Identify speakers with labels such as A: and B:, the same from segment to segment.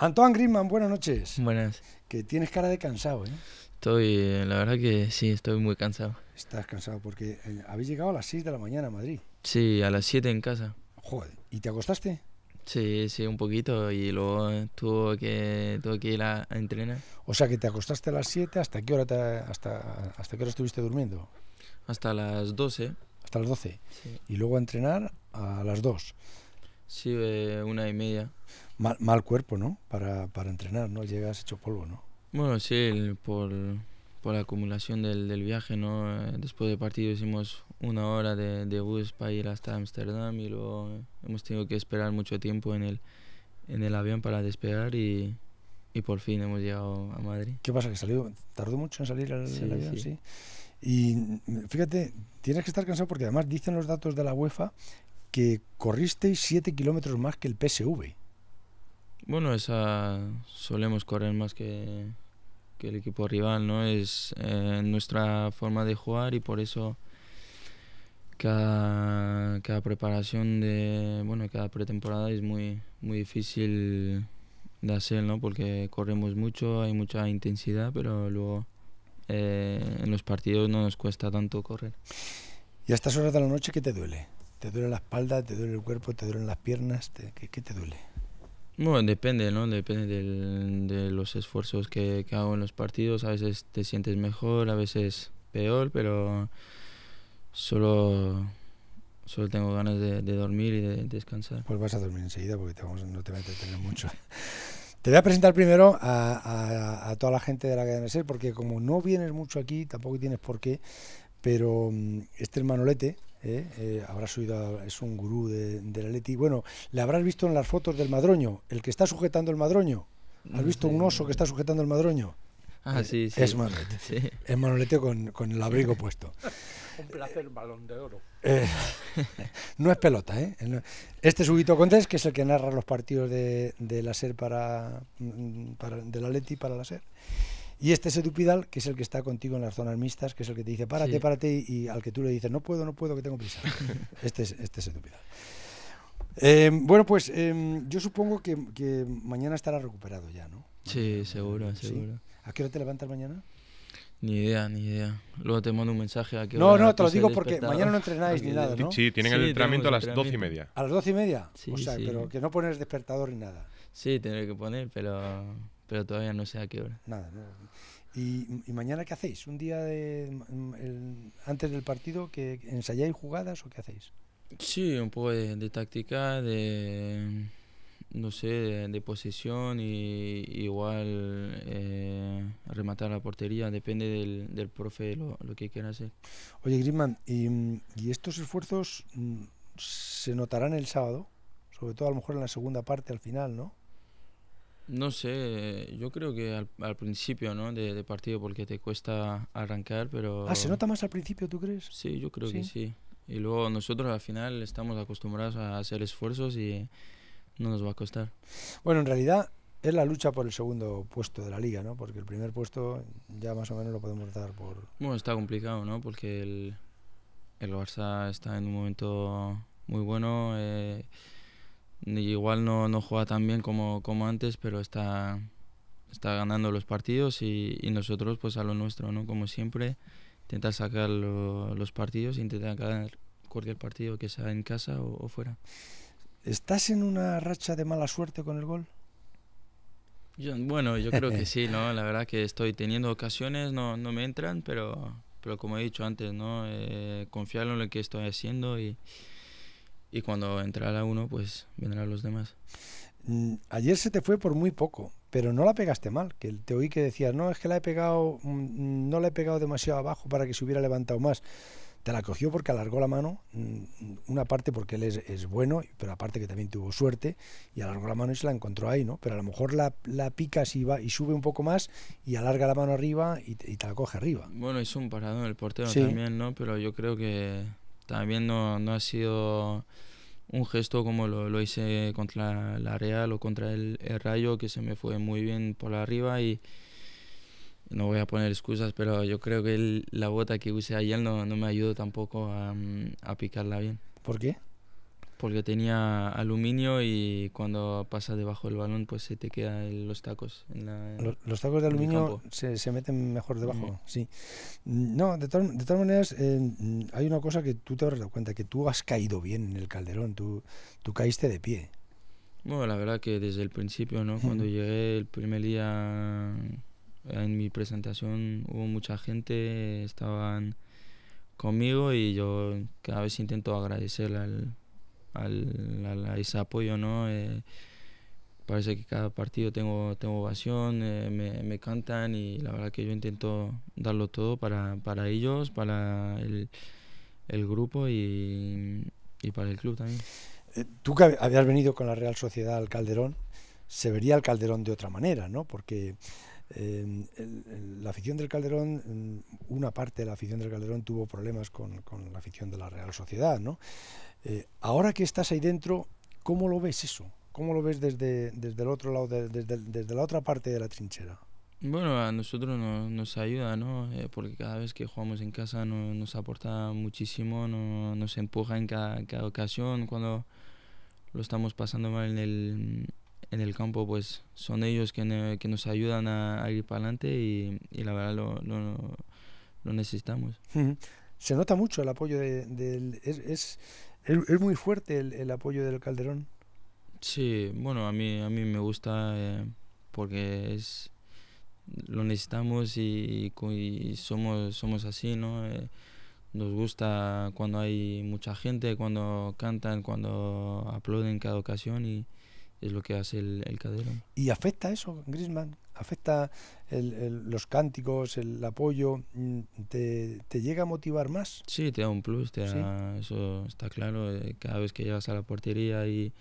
A: Antoine Grisman, buenas noches. Buenas. Que tienes cara de cansado, ¿eh?
B: Estoy, eh, la verdad que sí, estoy muy cansado.
A: Estás cansado porque eh, habéis llegado a las 6 de la mañana a Madrid.
B: Sí, a las 7 en casa. Joder,
A: ¿y te acostaste?
B: Sí, sí, un poquito y luego eh, tuve que, que ir a, entrenar.
A: O sea que te acostaste a las 7, ¿hasta qué hora, hasta, hasta qué hora estuviste durmiendo?
B: Hasta las 12. Hasta las 12. Sí. Y luego a entrenar a las 2. Sí, una y media. Mal, cuerpo, ¿no? Para, para, entrenar, ¿no?
A: Llegas hecho polvo, ¿no?
B: Bueno, sí, por, por, la acumulación del, del, viaje, ¿no? Eh, después de partido hicimos una hora de, de bus para ir hasta Ámsterdam y luego hemos tenido que esperar mucho tiempo en el, en el avión para despegar y, y por fin hemos llegado a Madrid. ¿Qué pasa? ¿Que salió,
A: tardó mucho en salir el, avión? sí. Y fíjate, tienes que estar cansado porque además dicen los datos de la UEFA que corristeis 7 kilómetros más que el PSV.
B: Bueno, esa solemos correr más que, el equipo rival, ¿no? Es eh, nuestra forma de jugar y por eso cada, preparación de, bueno, cada pretemporada es muy, muy difícil de hacer, ¿no? Porque corremos mucho, hay mucha intensidad, pero luego eh, en los partidos no nos cuesta tanto correr.
A: ¿Y a estas horas de la noche qué te duele? ¿Te duele la espalda? ¿Te duele el cuerpo? ¿Te duelen las piernas? Te, ¿qué, te duele?
B: Bueno, depende, ¿no? Depende de los esfuerzos que, hago en los partidos. A veces te sientes mejor, a veces peor, pero solo, solo tengo ganas de, dormir y de,
A: descansar. Pues vas a dormir enseguida porque no te va a entretener mucho.
B: Te voy a presentar primero
A: a, toda la gente de la cadena SER, porque como no vienes mucho aquí, tampoco tienes por qué, pero mm, este es Manolete, ¿eh? Eh, es un gurú de, la Leti. Bueno, le habrás visto en las fotos del madroño, el que está sujetando el madroño. ¿Has visto un oso que está sujetando el madroño?
B: Ah, sí, sí. Es Manolete.
A: Es Manolete con,
B: el abrigo puesto.
C: Un placer, balón de oro. Eh,
A: no es pelota, ¿eh? Este es Huguito Contés, que es el que narra los partidos de, la SER para, mm, para, de la Leti para la SER. Y este es sedupidal, que es el que está contigo en las zonas mixtas, que es el que te dice, párate, párate, y, al que tú le dices, no puedo, no puedo, que tengo prisa. este, es, este sedupidal. Em, bueno, pues em, yo supongo que, mañana estará recuperado ya, ¿no?
B: Sí, seguro, seguro.
A: ¿A qué hora te levantas mañana?
B: Ni idea, ni idea. Luego te mando un mensaje a que. No, no, te lo digo porque
D: mañana no entrenáis ni nada, ¿no? Sí, tienen el entrenamiento a las doce y media.
A: ¿A las doce y media? Sí, o sea, pero que no pones despertador ni nada.
B: Sí, tendré que poner, pero pero todavía no sé a qué hora.
A: Nada, ¿Y, mañana qué hacéis? ¿Un día de, antes del partido que ensayáis jugadas o qué hacéis?
B: Sí, un poco de, táctica, de no sé, de, posesión y igual eh, rematar la portería, depende del, profe lo, que quiera hacer.
A: Oye, Grisman, ¿y, estos esfuerzos mm, se notarán el sábado? Sobre todo a lo mejor en la segunda parte, al final, ¿no?
B: No sé, yo creo que al, principio, ¿no? De, partido, porque te cuesta arrancar, pero... Ah, ¿se nota
A: más al principio, tú crees?
B: Sí, yo creo que sí. Y luego nosotros al final estamos acostumbrados a hacer esfuerzos y no nos va a costar.
A: Bueno, en realidad es la lucha por el segundo puesto de la liga, ¿no? Porque el primer puesto ya más o menos lo podemos dar por...
B: Bueno, está complicado, ¿no? Porque el, el Barça está en un momento muy bueno. Eh, Igual no, juega tan bien como, como antes, pero está, está ganando los partidos y, nosotros pues a lo nuestro, ¿no? Como siempre, intenta sacar los partidos, intentar ganar cualquier partido que sea en casa o, fuera.
A: ¿Estás en una racha de mala suerte con el gol?
B: bueno, yo creo que sí, ¿no? La verdad que estoy teniendo ocasiones, no, no me entran, pero, pero como he dicho antes, ¿no? Eh, confiar en lo que estoy haciendo y, y cuando la uno, pues vendrán los demás.
A: Mm, ayer se te fue por muy poco, pero no la pegaste mal, que te oí que decías, no, es que la he pegado, mm, no la he pegado demasiado abajo para que se hubiera levantado más. Te la cogió porque alargó la mano, mm, una parte porque él es, bueno, pero aparte que también tuvo suerte, y alargó la mano y se la encontró ahí, ¿no? Pero a lo mejor la, la picas y, va, y sube un poco más y alarga la mano arriba y, te la coge arriba.
B: Bueno, es un parado en el portero también, ¿no? Pero yo creo que también no ha sido un gesto como lo, hice contra la Real o contra el, Rayo, que se me fue muy bien por arriba y no voy a poner excusas, pero yo creo que la bota que usé ayer no, me ayudó tampoco a, mm, a picarla bien. ¿Por qué? porque tenía aluminio y cuando pasa debajo del balón pues se te quedan los tacos. los, tacos de aluminio
A: se, meten mejor debajo, mm. sí. No, de, de todas maneras eh, hay una cosa que tú te has dado cuenta, que tú has caído bien en el calderón, tú, tú caíste de pie.
B: Bueno, la verdad que desde el principio, Cuando mm. llegué el primer día en mi presentación hubo mucha gente, estaban conmigo y yo cada vez intento agradecerle al al, a ese apoyo, ¿no? Eh, parece que cada partido tengo, tengo ovación, eh, me, cantan y la verdad que yo intento darlo todo para, para ellos, para el, el grupo y, y, para el club también. Eh, tú
A: que habías venido con la Real Sociedad al Calderón, se vería el Calderón de otra manera, ¿no? Porque em, la afición del Calderón, mm, una parte de la afición del Calderón tuvo problemas con, con la afición de la Real Sociedad, ¿no? Eh, ahora que estás ahí dentro, ¿cómo lo ves eso? ¿Cómo lo ves desde, desde el otro lado, desde, desde, la otra parte de la trinchera?
B: Bueno, a nosotros nos ayuda, ¿no? Eh, porque cada vez que jugamos en casa nos aporta muchísimo, nos empuja en cada, ocasión. Cuando lo estamos pasando mal en el, en el campo, pues son ellos que, que nos ayudan a, ir para adelante y, y, la verdad lo, lo, necesitamos.
A: Se nota mucho el apoyo de, es es, muy fuerte el, el, apoyo del
B: Calderón. Sí, bueno, a mí, a mí me gusta eh, porque es lo necesitamos y, somos, somos así, ¿no? Eh, nos gusta cuando hay mucha gente, cuando cantan, cuando aplauden cada ocasión y, es lo que hace el, el Cadero.
A: ¿Y afecta eso, Grisman? ¿Afecta los cánticos, el apoyo? Mm, ¿Te, llega a motivar
B: más? Sí, te da un plus, eso está claro. Eh, cada vez que llegas a la portería y,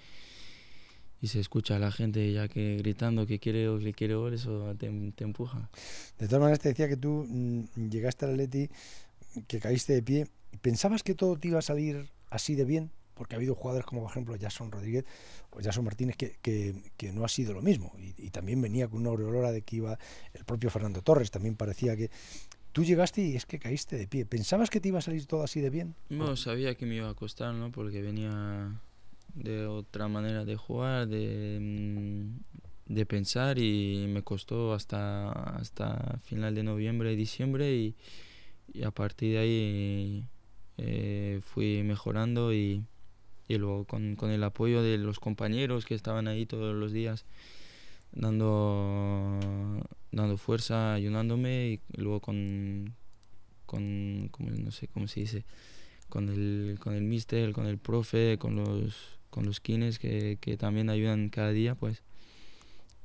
B: y se escucha a la gente ya que gritando que quiere o que quiere gol, eso te, te, empuja.
A: De todas maneras, te decía que tú mm, llegaste al Atleti, que caíste de pie. ¿Pensabas que todo te iba a salir así de bien? porque ha habido jugadores como por ejemplo Jason Rodríguez o Jason Martínez que, no ha sido lo mismo. Y, también venía con una aureola de que iba el propio Fernando Torres, también parecía que... Tú llegaste y es que caíste de pie. ¿Pensabas que te iba a salir todo así de bien?
B: No, sabía que me iba a costar, ¿no? Porque venía de otra manera de jugar, de, mm, de pensar y me costó hasta, hasta final de noviembre, diciembre y, y a partir de ahí eh, fui mejorando y y luego con, con, el apoyo de los compañeros que estaban ahí todos los días dando, dando fuerza, ayudándome y luego con, con, no sé cómo se dice, con el, con el mister, con el profe, con los, con los kines que, que también ayudan cada día, pues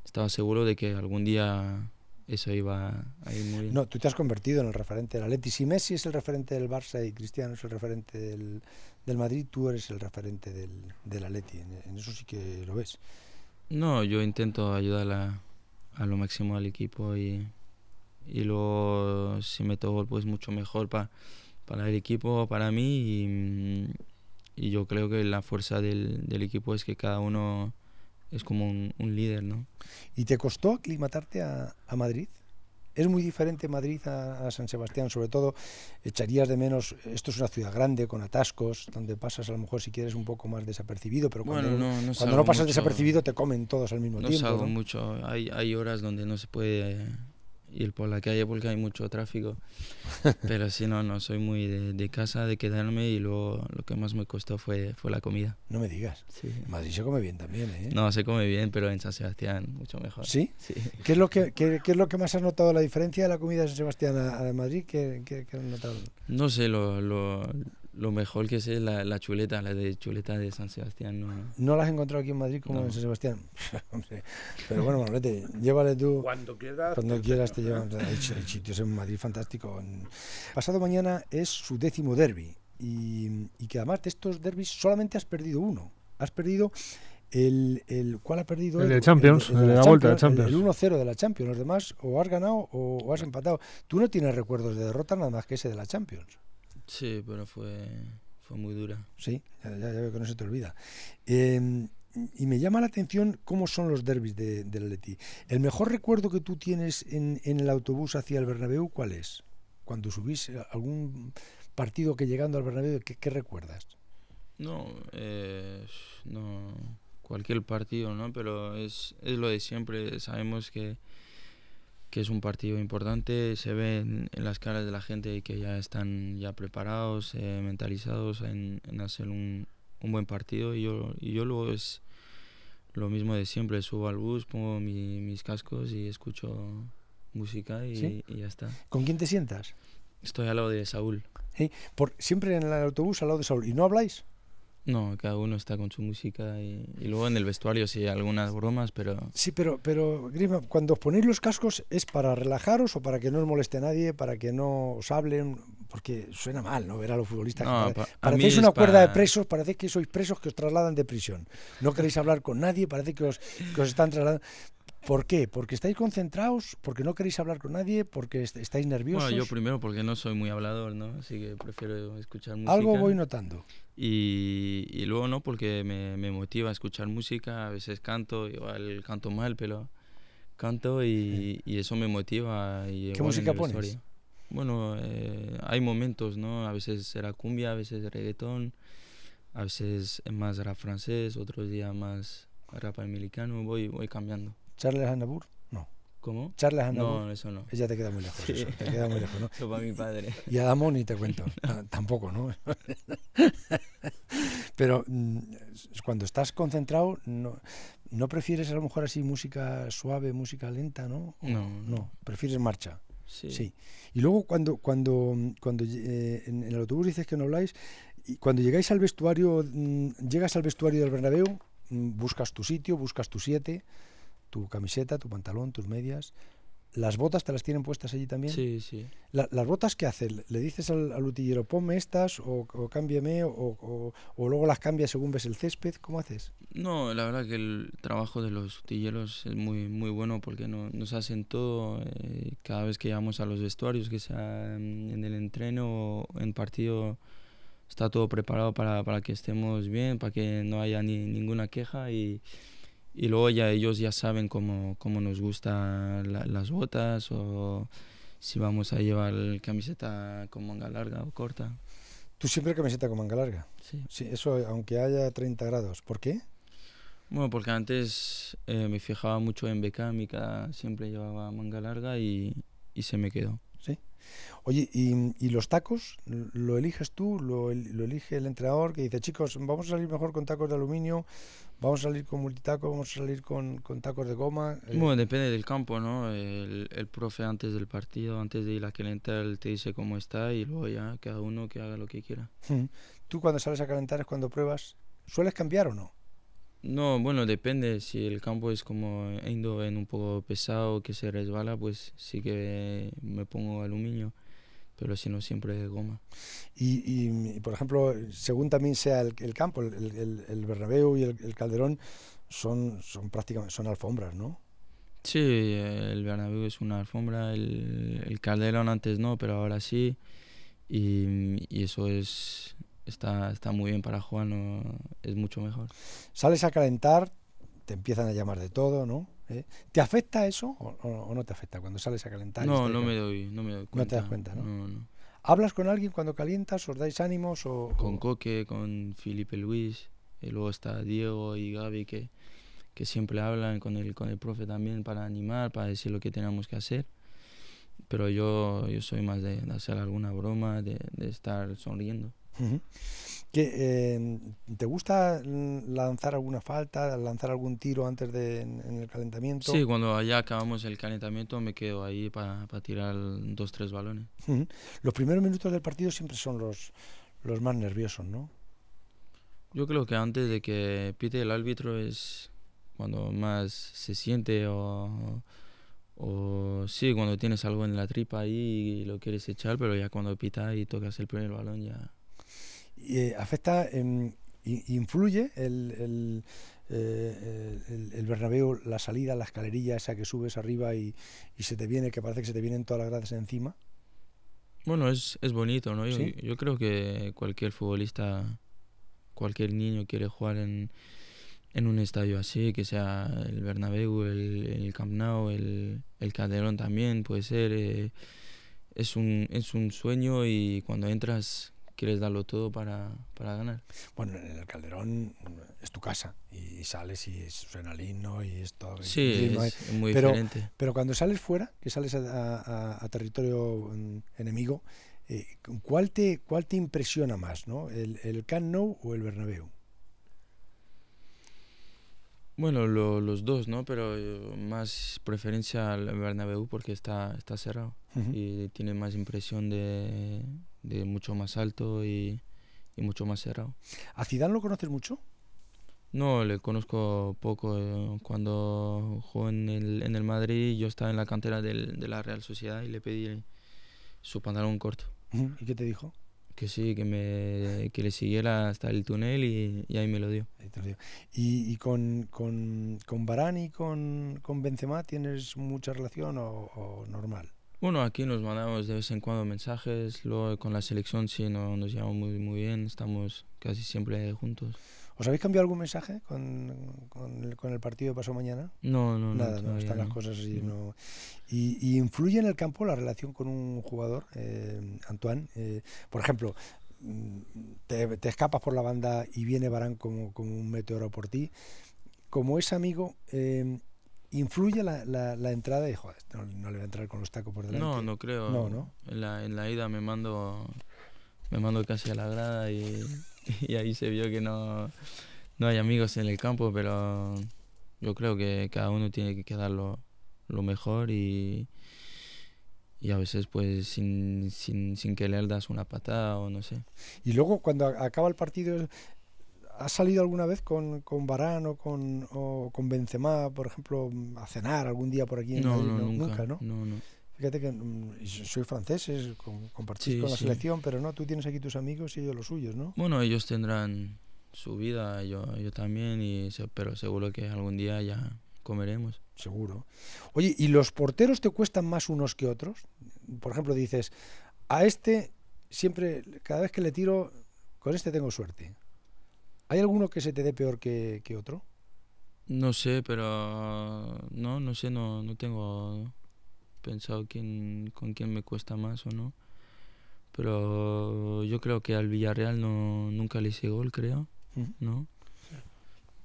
B: estaba seguro de que algún día eso iba a ir muy bien.
A: No, tú te has convertido en el referente del Atleti. Si Messi es el referente del Barça y Cristiano es el referente del, del Madrid, tú eres el referente del, del Atleti. En, eso sí que
B: lo ves. No, yo intento ayudar a, lo máximo al equipo y, y luego si meto gol, pues mucho mejor pa, para el equipo, para mí. Y, yo creo que la fuerza del, equipo es que cada uno es como un, líder, ¿no?
A: ¿Y te costó aclimatarte a, a Madrid? Es muy diferente Madrid a, San Sebastián, sobre todo echarías de menos, esto es una ciudad grande con atascos, donde pasas a lo mejor si quieres un poco más desapercibido, pero cuando, no, pasas desapercibido te comen todos al mismo no tiempo.
B: mucho, hay, hay horas donde no se puede el por la calle porque hay mucho tráfico. Pero si sí, no, no soy muy de, casa, de quedarme y luego lo que más me costó fue, fue la comida. No me digas. Sí. Madrid se come bien también, ¿eh? No, se come bien, pero en San Sebastián mucho mejor. ¿Sí? sí.
A: ¿Qué, es lo que, es lo que más has notado la diferencia de la comida de San Sebastián a, Madrid? ¿Qué, has notado?
B: No sé, lo lo mejor que sé la, la chuleta, la de chuleta de San Sebastián. No,
A: las la has encontrado aquí en Madrid como en San Sebastián. Pero bueno, Manolete, llévale tú. Cuando quieras. Cuando quieras te llevan. Hay, sitios en Madrid fantástico. Pasado mañana es su décimo derby. Y, que además de estos derbis solamente has perdido uno. Has perdido el, el ¿cuál ha perdido? El, de Champions, el, de la, vuelta de Champions. El, 1-0 de la Champions. Los demás o has ganado o, o, has empatado. Tú no tienes recuerdos de derrota nada más que ese de la Champions. Sí,
B: pero fue,
A: fue muy dura. Sí, ya, ya, veo que no se te olvida. Em, y me llama la atención cómo son los derbis del de ¿El mejor recuerdo que tú tienes en, el autobús hacia el Bernabéu cuál es? Cuando subís eh, algún partido que llegando al Bernabéu, ¿qué, recuerdas?
B: No, eh, no, cualquier partido, ¿no? Pero es lo de siempre. Sabemos que que es un partido importante, se ve en, las caras de la gente que ya están ya preparados, eh, mentalizados en, hacer un, buen partido y yo, luego es lo mismo de siempre, subo al bus, pongo mis cascos y escucho música y, ya está. ¿Con quién te sientas? Estoy al lado de Saúl. ¿Sí? Por, siempre en el autobús al lado de Saúl. ¿Y no habláis? No, cada uno está con su música y, luego en el vestuario sí algunas bromas, pero...
A: Sí, pero, pero cuando os ponéis los cascos es para relajaros o para que no os moleste nadie, para que no os hablen, porque suena mal, ¿no? Ver a los futbolistas. No, parecéis una cuerda de presos, parece que sois presos que os trasladan de prisión. No queréis hablar con nadie, parece que os, que os están trasladando. ¿Por qué? ¿Porque estáis concentrados? ¿Porque no queréis hablar con nadie? ¿Porque estáis nerviosos? Bueno, yo
B: primero porque no soy muy hablador, ¿no? Así que prefiero escuchar música. Algo voy notando. Y, luego no, porque me, motiva a escuchar música, a veces canto, igual canto mal, pero canto y, eso me motiva. Y, ¿Qué música pones? Bueno, eh, hay momentos, ¿no? A veces será cumbia, a veces reggaetón, a veces más rap francés, otros días más rap americano, voy, voy cambiando.
A: Charles Aznavour, no. ¿Cómo? Charles Aznavour. No, eso no. Ella te queda muy lejos, eso, te queda muy lejos, ¿no? Eso para mi padre. Y Adamo ni te cuento, ah, tampoco, ¿no? Pero mm, cuando estás concentrado, no, ¿no prefieres a lo mejor así música suave, música lenta, no? No. No, prefieres marcha. Sí. sí. Y luego cuando, cuando, cuando eh, en, el autobús dices que no habláis, y cuando llegáis al vestuario, mm, llegas al vestuario del Bernabéu, mm, buscas tu sitio, buscas tu siete, tu camiseta, tu pantalón, tus medias. ¿Las botas te las tienen puestas allí también? Sí, sí. ¿Las botas qué hacen? ¿Le dices al, al utillero, ponme estas o, o cámbiame o, o, luego las cambias según ves el césped? ¿Cómo haces?
B: No, la verdad que el trabajo de los utilleros es muy, muy bueno porque no, nos hacen todo eh, cada vez que llegamos a los vestuarios, que sea en el entreno o en partido, está todo preparado para, para que estemos bien, para que no haya ni, ninguna queja y y luego ya ellos ya saben cómo, cómo nos gustan las botas o si vamos a llevar camiseta con manga larga o corta.
A: ¿Tú siempre camiseta con manga larga? Sí. sí eso aunque haya 30 grados.
B: ¿Por qué? Bueno, porque antes eh, me fijaba mucho en becámica, siempre llevaba manga larga y, y se me quedó.
A: ¿Sí? Oye, ¿y, los tacos? ¿Lo eliges tú? ¿Lo, elige el entrenador que dice, chicos, vamos a salir mejor con tacos de aluminio? ¿Vamos a salir con multitacos? ¿Vamos a salir con, tacos de goma? Eh, bueno,
B: depende del campo, ¿no? El, el, profe antes del partido, antes de ir a calentar, te dice cómo está y luego ya cada uno que haga lo que quiera.
A: ¿Tú cuando sales a calentar es cuando pruebas? ¿Sueles cambiar o no?
B: No, bueno, depende. Si el campo es como indo en un poco pesado, que se resbala, pues sí que me pongo aluminio, pero si no, siempre goma.
A: Y, por ejemplo, según también sea el, campo, el, el, Bernabéu y el, Calderón son, son prácticamente son alfombras, ¿no?
B: Sí, el Bernabéu es una alfombra, el, Calderón antes no, pero ahora sí. y, y eso es está, está muy bien para Juan, es mucho mejor. Sales a
A: calentar, te empiezan a llamar de todo, ¿no? ¿Eh? ¿Te afecta eso o, no te afecta cuando sales a calentar? No, no me, doy,
B: no me doy cuenta. No te das cuenta, ¿no? no,
A: hablas con alguien cuando calientas?
B: ¿Os dais ánimos? O, con Coque, con Felipe Luis, y eh, luego está Diego y Gaby que, que siempre hablan con el, con el profe también para animar, para decir lo que tenemos que hacer. Pero yo, yo soy más de, hacer alguna broma, de estar sonriendo
A: que em, ¿Te gusta lanzar alguna falta, lanzar algún tiro antes de en, el calentamiento? Sí,
B: cuando ya acabamos el calentamiento me quedo ahí para tirar dos, tres balones.
A: Los primeros minutos del partido siempre son los, los más nerviosos, ¿no?
B: Yo creo que antes de que pite el árbitro es cuando más se siente o, o sí, cuando tienes algo en la tripa ahí y lo quieres echar, pero ya cuando pita y tocas el primer balón ya
A: eh, afecta, em, influye eh, eh, el, el Bernabéu, la salida, la escalerilla esa que subes arriba y, se te viene, que parece que se te vienen todas las gracias encima.
B: Bueno, es, es bonito, ¿no? Yo, creo que cualquier futbolista, cualquier niño quiere jugar en, un estadio así, que sea el Bernabéu, el, el Camp Nou, el, el, Calderón también, puede ser. es, es un sueño y cuando entras quieres darlo todo para, ganar. Bueno, en el Calderón es tu casa
A: y sales y es y es todo. Sí, es muy pero, diferente. Pero cuando sales fuera, que sales a, territorio mm, enemigo, eh, ¿cuál, te, ¿cuál te impresiona más, ¿no? el, el Camp o el Bernabéu?
B: Bueno, los dos, ¿no? Pero eh, más preferencia al Bernabéu porque está, está cerrado y tiene más impresión de, de mucho más alto y, mucho más cerrado.
A: ¿A Zidane lo conoces mucho?
B: No, le conozco poco. Eh. Cuando jugó en el, en el Madrid yo estaba en la cantera de la Real Sociedad y le pedí su pantalón corto. ¿Y qué te dijo? Que sí, que, me, que le siguiera hasta el túnel y, ahí me lo dio. ¿Y,
A: con, con, con Barán y con, con Benzema tienes mucha relación o, normal?
B: Bueno, aquí nos mandamos de vez en cuando mensajes, luego con la selección sí nos llevamos muy bien, estamos casi siempre juntos.
A: ¿Os habéis cambiado algún mensaje con, el, partido el, partido pasado mañana? No, no, Nada, no, están las cosas así. Y, influye en el campo la relación con un jugador, eh, Antoine. Eh, por ejemplo, mm, te, escapas por la banda y viene Barán como, como un meteoro por ti. Como es amigo, eh, ¿influye la, entrada? Y joder, no, no, le va a entrar con los tacos por delante. No, no creo. No, ¿no?
B: En, la, en la ida me mando, me mando casi a la grada y y ahí se vio que no, no hay amigos en el campo, pero yo creo que cada uno tiene que quedar lo, lo mejor y, y a veces pues sin, sin, sin querer das una patada o no sé.
A: Y luego cuando acaba el partido, ¿has salido alguna vez con, con Barán o con, o con Benzema, por ejemplo, a cenar algún día por aquí? no, nunca, no. Fíjate que mm, soy francés, compartís con la selección, pero no, tú tienes aquí tus amigos y ellos los suyos, ¿no?
B: Bueno, ellos tendrán su vida, yo, yo también, y, pero seguro que algún día ya comeremos. Seguro. Oye, ¿y los porteros te cuestan
A: más unos que otros? Por ejemplo,
B: dices, a este siempre, cada vez
A: que le tiro, con este tengo suerte. ¿Hay alguno que se te dé peor que, que otro?
B: No sé, pero no, no sé, no, no tengo pensado quién, con quién me cuesta más o no. Pero yo creo que al Villarreal no, nunca le hice gol, creo, ¿no?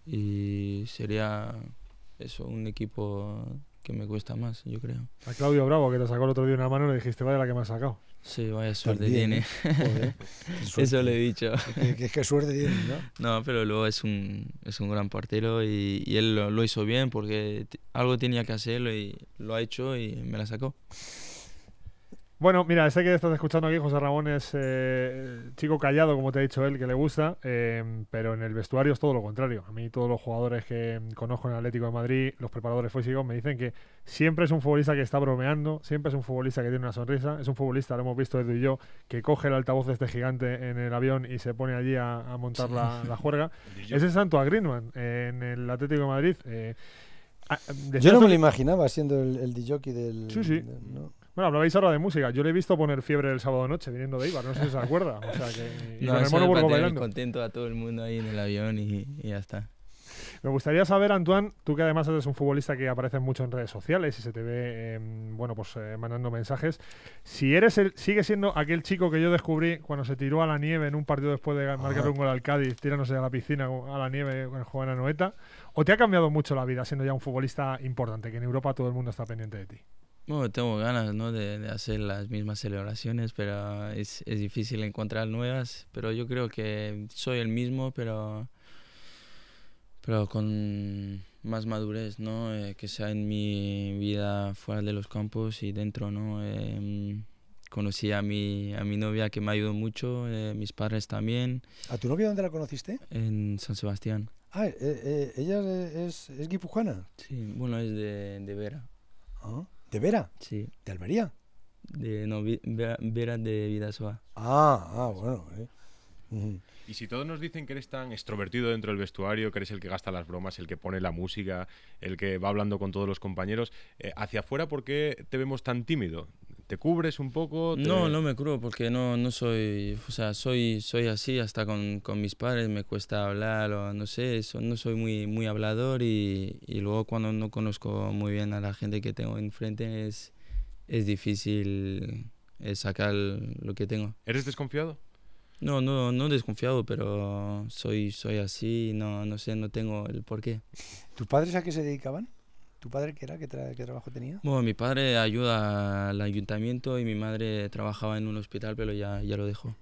B: Y sería eso, un equipo que me cuesta más, yo creo. A
E: Claudio Bravo, que te sacó el otro día una mano, le dijiste, vaya la que me ha sacado.
B: Sí, vaya suerte tiene. Joder, Eso le he dicho.
A: Que, que, que, suerte tiene,
B: ¿no? No, pero luego es un, es un gran portero y, y él lo, lo, hizo bien porque algo tenía que hacerlo y lo ha hecho y me la sacó.
E: Bueno, mira, sé que estás escuchando aquí, José Ramón, es eh, chico callado, como te ha dicho él, que le gusta, em, pero en el vestuario es todo lo contrario. A mí todos los jugadores que conozco en el Atlético de Madrid, los preparadores físicos, me dicen que siempre es un futbolista que está bromeando, siempre es un futbolista que tiene una sonrisa, es un futbolista, lo hemos visto Edu y yo, que coge el altavoz de este gigante en el avión y se pone allí a, montar la, la juerga. es santo a Greenman eh, en el Atlético de Madrid. Eh, yo no me lo
A: imaginaba siendo el, de Jockey del. Sí, sí.
E: Bueno, hablabais ahora de música. Yo le he visto poner fiebre el sábado noche viniendo de Ibar, no sé si se acuerda. O sea que. no, con el bailando.
B: contento a todo el mundo ahí en el avión y, ya está.
E: Me gustaría saber, Antoine, tú que además eres un futbolista que aparece mucho en redes sociales y se te ve, em, bueno, pues eh, mandando mensajes, si eres el, sigues siendo aquel chico que yo descubrí cuando se tiró a la nieve en un partido después de marcar un gol al Cádiz, tirándose a la piscina, a la nieve con el la Anoeta, ¿o te ha cambiado mucho la vida siendo ya un futbolista importante, que en Europa todo el mundo está pendiente de ti?
B: Bueno, tengo ganas ¿no? de, de, hacer las mismas celebraciones, pero es, es, difícil encontrar nuevas. Pero yo creo que soy el mismo, pero, pero con más madurez, ¿no? Eh, que sea en mi vida fuera de los campos y dentro, ¿no? Em, conocí a mi, a mi novia que me ayudó mucho, eh, mis padres también. ¿A tu novia dónde la conociste? En San Sebastián.
A: Ah, eh, ella es, es, guipujana.
B: Sí, bueno, es de, de Vera. Ah. ¿De Vera? Sí. ¿De Almería? De, no, Vera, de Vidasoa.
A: Ah, ah, bueno. Eh.
D: Y si todos nos dicen que eres tan extrovertido dentro del vestuario, que eres el que gasta las bromas, el que pone la música, el que va hablando con todos los compañeros, eh, hacia afuera, ¿por qué te vemos tan tímido? ¿Te cubres un poco? No, no
B: me cubro porque no, no soy, o sea, soy, soy así hasta con, con mis padres, me cuesta hablar o no sé, eso, no soy muy, muy hablador y, y, luego cuando no conozco muy bien a la gente que tengo enfrente es, es difícil eh, sacar lo que tengo. ¿Eres desconfiado? No, no, no desconfiado, pero soy, soy así, no, no sé, no tengo el porqué.
A: ¿Tus padres a qué se dedicaban? ¿Tu padre qué era? ¿Qué, ¿Qué, trabajo tenía?
B: Bueno, mi padre ayuda al ayuntamiento y mi madre trabajaba en un hospital, pero ya, ya lo dejó.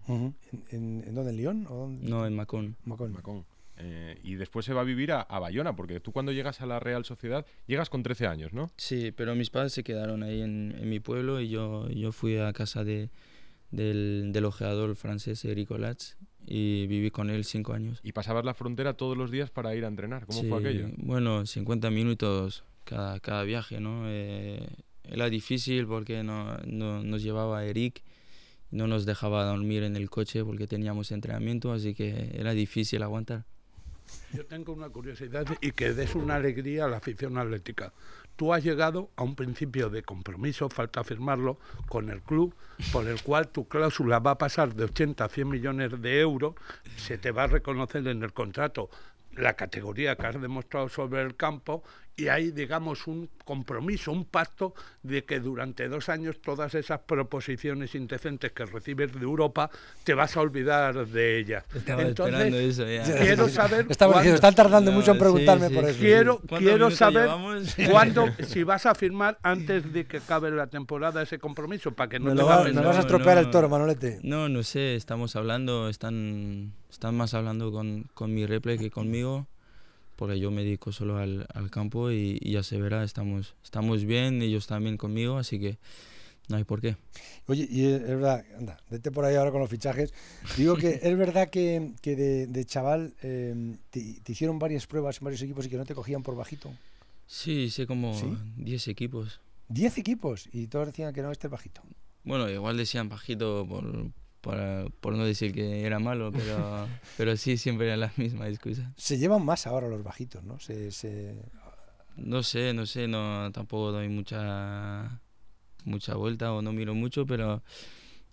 A: ¿En, dónde? ¿En León? O dónde? No, en Macón. Macón. Macón.
D: Eh, y después se va a vivir a, Bayona, porque tú cuando llegas a la Real Sociedad llegas con 13 años, ¿no? Sí, pero mis padres se quedaron ahí en,
B: en mi pueblo y yo, yo fui a casa de, del, del ojeador francés Eric Olatz y viví con él cinco años.
D: ¿Y pasabas la frontera todos los días para ir a entrenar? ¿Cómo fue aquello?
B: Bueno, 50 minutos cada, cada viaje, ¿no? Eh, era difícil porque no, no, nos llevaba Eric, no nos dejaba dormir en el coche porque teníamos entrenamiento, así que era difícil aguantar.
C: Yo tengo una curiosidad y que des una alegría a la afición atlética. Tú has llegado a un principio de compromiso, falta firmarlo, con el club, por el cual tu cláusula va a pasar de 80 a 100 millones de euros, se te va a reconocer en el contrato la categoría que has demostrado sobre el campo y hay, digamos, un compromiso, un pacto de que durante dos años todas esas proposiciones indecentes que recibes de Europa te vas a olvidar de ellas. Entonces, esperando eso ya. quiero saber... están tardando mucho en preguntarme por eso. Quiero, saber cuándo, si vas a firmar antes de que acabe la temporada ese compromiso, para que no, te vas a estropear el toro,
B: Manolete. No, no sé, estamos hablando, están están más hablando con, con mi replay que conmigo, porque yo me dedico solo al, al campo y, ya se verá, estamos, estamos bien, ellos también conmigo, así que no hay por qué.
A: Oye, y es verdad, anda, vete por ahí ahora con los fichajes. Digo que es verdad que, que de, chaval em, te, hicieron varias pruebas en varios equipos y que no te cogían por bajito.
B: Sí, sé como 10 equipos. 10 equipos y
A: todos decían que no, este bajito.
B: Bueno, igual decían bajito por, por no decir que era malo, pero, pero sí, siempre era la misma excusa.
A: Se llevan más ahora los bajitos, ¿no? Se,
B: No sé, no sé, no, tampoco doy mucha, mucha vuelta o no miro mucho, pero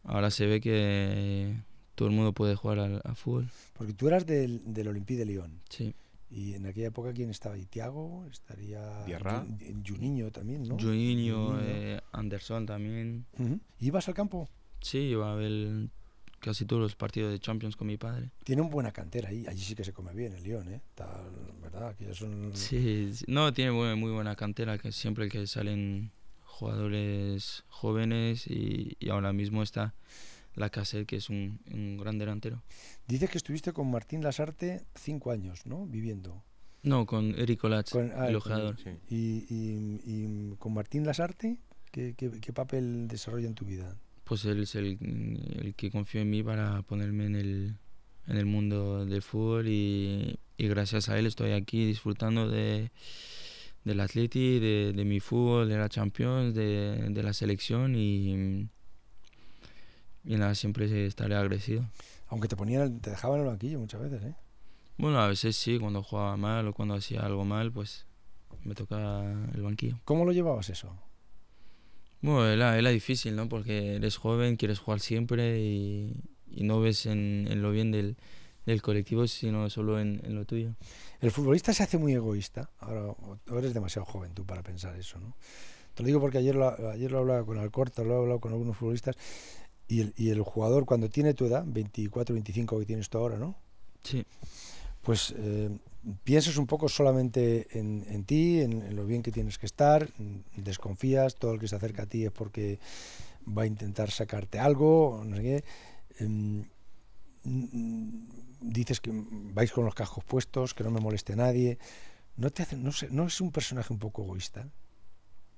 B: ahora se ve que todo el mundo puede jugar al, fútbol.
A: Porque tú eras del, del Olympique de Lyon. Sí. Y en aquella época, ¿quién estaba ahí? Tiago, estaría. Juninho también, ¿no? Juninho,
B: eh, Anderson también. ¿Y ¿Ibas al campo? Sí, iba a ver casi todos los partidos de Champions con mi padre.
A: Tiene una buena cantera ahí, allí sí que se come bien el Lyon, ¿eh? ¿verdad?
B: Sí, no, tiene muy, buena cantera, que siempre que salen jugadores jóvenes y, ahora mismo está la que es un, gran delantero.
A: Dices que estuviste con Martín Lasarte cinco años, ¿no? Viviendo.
B: No, con Eric Olach, ah, el jugador.
A: Y, con Martín Lasarte, qué, qué papel desarrolla en tu vida?
B: pues él es el, que confió en mí para ponerme en el, mundo del fútbol y, gracias a él estoy aquí disfrutando de del atleti, de, mi fútbol, de la Champions, de, la selección y, y nada, siempre estaré agradecido.
A: Aunque te ponían, te dejaban en el banquillo muchas veces, ¿eh?
B: Bueno, a veces sí, cuando jugaba mal o cuando hacía algo mal, pues me tocaba el banquillo. ¿Cómo lo llevabas eso? Bueno, era, la difícil, ¿no? Porque eres joven, quieres jugar siempre y, y no ves en, en, lo bien del, del colectivo, sino solo en, en, lo tuyo.
A: El futbolista se hace muy egoísta. Ahora,
B: eres demasiado joven tú para pensar eso, ¿no? Te lo digo porque ayer lo, ayer lo
A: hablaba con Alcorta, lo he hablado con algunos futbolistas. Y el, y el jugador, cuando tiene tu edad, 24, 25 que tienes tú ahora, ¿no? Sí. Pues eh, piensas un poco solamente en, ti, en, lo bien que tienes que estar, desconfías, todo el que se acerca a ti es porque va a intentar sacarte algo, em, dices que vais con los cajos puestos, que no me moleste nadie. ¿No, te no, es un personaje un poco egoísta?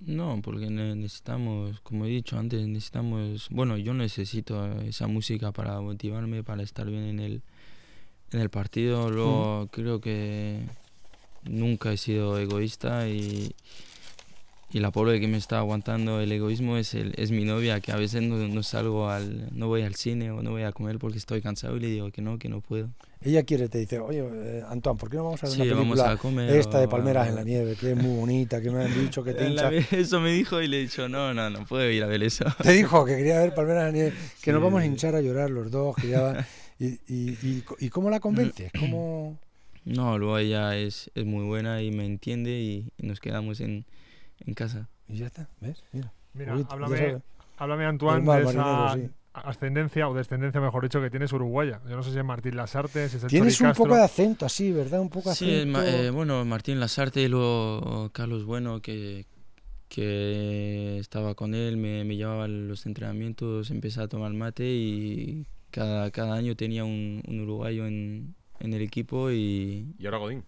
B: No, porque necesitamos, como he dicho antes, necesitamos, bueno, yo necesito esa música para motivarme, para estar bien en el, en el partido. Luego creo que nunca he sido egoísta y, y la pobre que me está aguantando el egoísmo es, es mi novia, que a veces no, salgo al, no voy al cine o no voy a comer porque estoy cansado y le digo que no, que no puedo.
A: Ella quiere, te dice, oye, eh, Antoine, ¿por qué no vamos a ver una película esta de Palmeras en la Nieve, que es muy bonita, que me han dicho que te hincha?
B: Eso me dijo y le he dicho, no, no, no puedo ir a ver eso. Te dijo
A: que quería ver Palmeras en la Nieve, que nos vamos a hinchar a llorar los dos, que ya ¿Y, y, cómo la convences? Mm,
B: no, luego ella es, muy buena y me entiende y, nos quedamos en, casa.
A: Y ya está, ¿ves?
E: Mira, háblame, Antoine, de esa ascendencia o descendencia, mejor dicho, que tienes uruguaya. Yo no sé si es Martín Lasarte, si es el Tienes un poco de
A: acento así, ¿verdad? Un
B: poco sí, eh, bueno, Martín Lasarte y luego Carlos Bueno, que, estaba con él, me, llevaba los entrenamientos, empecé a tomar mate y cada, año tenía un, un uruguayo en, en, el equipo y... Y ahora Godín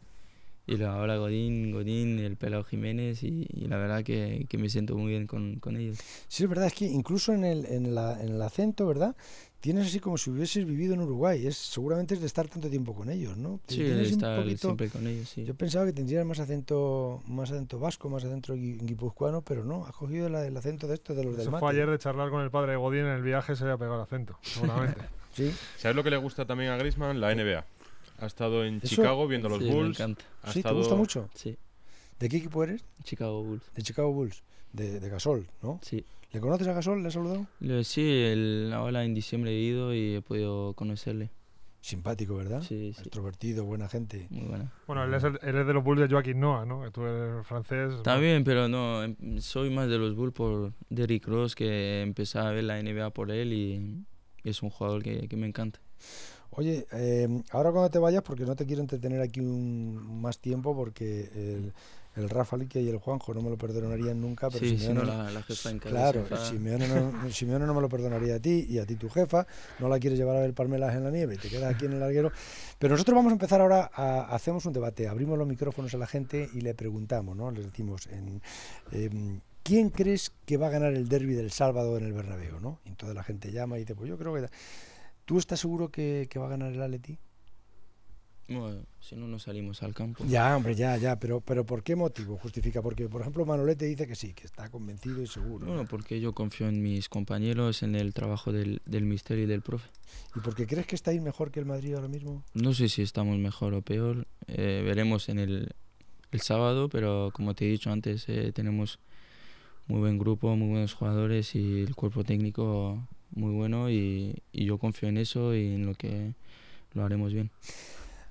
B: y luego ahora Godín, Godín, el pelado Jiménez y, la verdad que, que, me siento muy bien con, con, ellos.
A: Sí, es verdad, es que incluso en el, en, la, en el acento, ¿verdad? Tienes así como si hubieses vivido en Uruguay, es seguramente es de estar tanto tiempo con ellos, ¿no? Sí, de estar siempre con ellos, sí. Yo pensaba que tendrías más acento más acento vasco, más acento guipuzcoano, pero no, has cogido el acento de estos, de los
D: Eso del mate. fue ayer
E: de charlar con el padre de Godín en el viaje, se ha pegado el acento, seguramente.
D: sí. ¿Sabes lo que le gusta también a Grisman? La NBA. Ha estado en Chicago viendo los sí, Bulls. Me encanta. sí, ¿te gusta mucho?
A: Sí. ¿De qué equipo eres? Chicago Bulls. De Chicago Bulls. De, Gasol, ¿no? Sí.
E: ¿Le conoces a Gasol? ¿Le has saludado?
B: Sí, el, ahora en diciembre he ido y he podido conocerle. Simpático, ¿verdad? Sí, sí. Extrovertido, buena gente. Muy buena.
E: Bueno, él es, de los Bulls de Joaquín Noah, ¿no? tú eres francés. También,
B: pero no, em, soy más de los Bulls por Derrick Rose, que empecé a ver la NBA por él y es un jugador que, que me encanta.
A: Oye, em, ahora cuando te vayas, porque no te quiero entretener aquí un, más tiempo, porque el, el Rafa Lique y el Juanjo no me lo perdonarían nunca, pero sí, la, jefa en claro, Simeone no, no, me lo perdonaría a ti y a ti tu jefa, no la quieres llevar a ver Palmelas en la nieve y te quedas aquí en el larguero. Pero nosotros vamos a empezar ahora, a, hacemos un debate, abrimos los micrófonos a la gente y le preguntamos, ¿no? Les decimos, en, em, ¿quién crees que va a ganar el derby del Salvador en el Bernabéu? ¿no? Y entonces la gente llama y dice, pues yo creo que... ¿Tú estás seguro que, va a ganar el Atleti?
B: Bueno, si no, no salimos al campo. Ya, hombre,
A: ya, ya, pero, pero ¿por qué motivo justifica? Porque, por ejemplo, Manolete dice que sí, que está convencido y
B: seguro. Bueno, porque yo confío en mis compañeros, en el trabajo del, misterio y del profe. ¿Y por qué crees que estáis
A: mejor que el Madrid ahora mismo?
B: No sé si estamos mejor o peor, eh, veremos en el, el, sábado, pero como te he dicho antes, eh, tenemos muy buen grupo, muy buenos jugadores y el cuerpo técnico muy bueno y, yo confío en eso y en lo que lo haremos bien.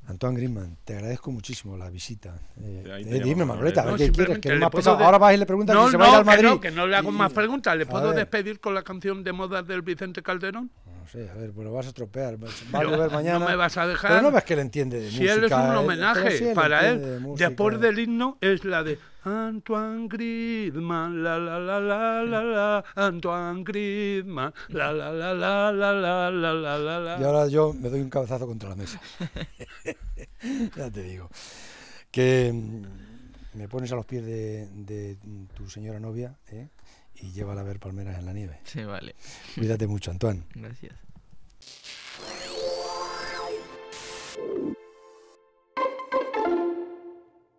A: Antoine Grisman, te agradezco muchísimo la visita. Eh, eh, dime, Manoleta, más Ahora vas y le preguntas si se no, al Madrid. Que no, que no le hago más preguntas. ¿Le puedo
C: despedir con la canción de moda del Vicente Calderón? no sé, a ver, pues lo vas a estropear. Va a llover mañana. No me vas a dejar. Pero no ves que le entiende de si música. Si él es un homenaje para él. De después del himno es la de Antoine Griezmann, la la la la la la, Antoine Griezmann, la la la la la la la la la la. Y
A: ahora yo me doy un cabezazo contra la mesa. ya te digo. Que me pones a los pies de, de tu señora novia, ¿eh? y llévala a ver
B: palmeras en la nieve. Sí, vale.
A: Cuídate mucho, Antoine.
B: Gracias.